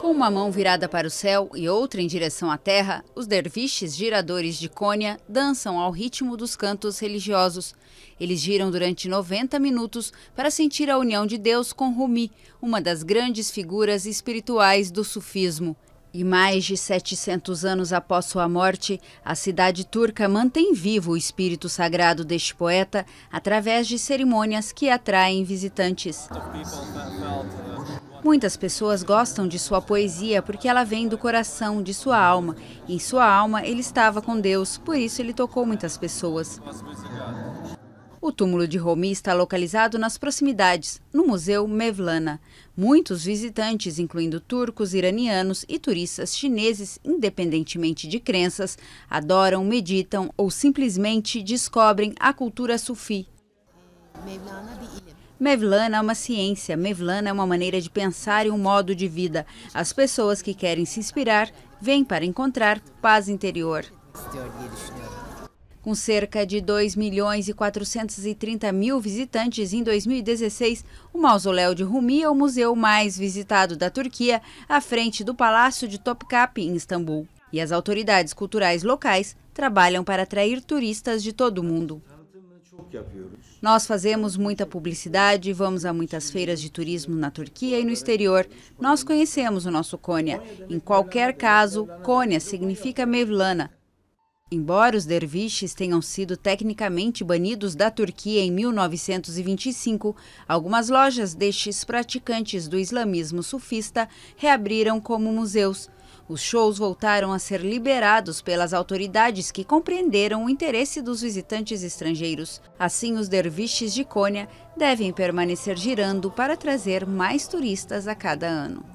Com uma mão virada para o céu e outra em direção à terra, os derviches giradores de Cônia dançam ao ritmo dos cantos religiosos. Eles giram durante 90 minutos para sentir a união de Deus com Rumi, uma das grandes figuras espirituais do sufismo. E mais de 700 anos após sua morte, a cidade turca mantém vivo o espírito sagrado deste poeta através de cerimônias que atraem visitantes. Muitas pessoas gostam de sua poesia porque ela vem do coração, de sua alma. Em sua alma, ele estava com Deus, por isso ele tocou muitas pessoas. O túmulo de Romi está localizado nas proximidades, no Museu Mevlana. Muitos visitantes, incluindo turcos, iranianos e turistas chineses, independentemente de crenças, adoram, meditam ou simplesmente descobrem a cultura sufi. Mevlana é uma ciência, Mevlana é uma maneira de pensar e um modo de vida. As pessoas que querem se inspirar vêm para encontrar paz interior. Com cerca de 2 milhões e 430 mil visitantes em 2016, o mausoléu de Rumi é o museu mais visitado da Turquia, à frente do Palácio de Topkapi em Istambul. E as autoridades culturais locais trabalham para atrair turistas de todo o mundo. Nós fazemos muita publicidade, vamos a muitas feiras de turismo na Turquia e no exterior. Nós conhecemos o nosso Konya. Em qualquer caso, Konya significa Mevlana. Embora os derviches tenham sido tecnicamente banidos da Turquia em 1925, algumas lojas destes praticantes do islamismo sufista reabriram como museus. Os shows voltaram a ser liberados pelas autoridades que compreenderam o interesse dos visitantes estrangeiros. Assim, os derviches de Cônia devem permanecer girando para trazer mais turistas a cada ano.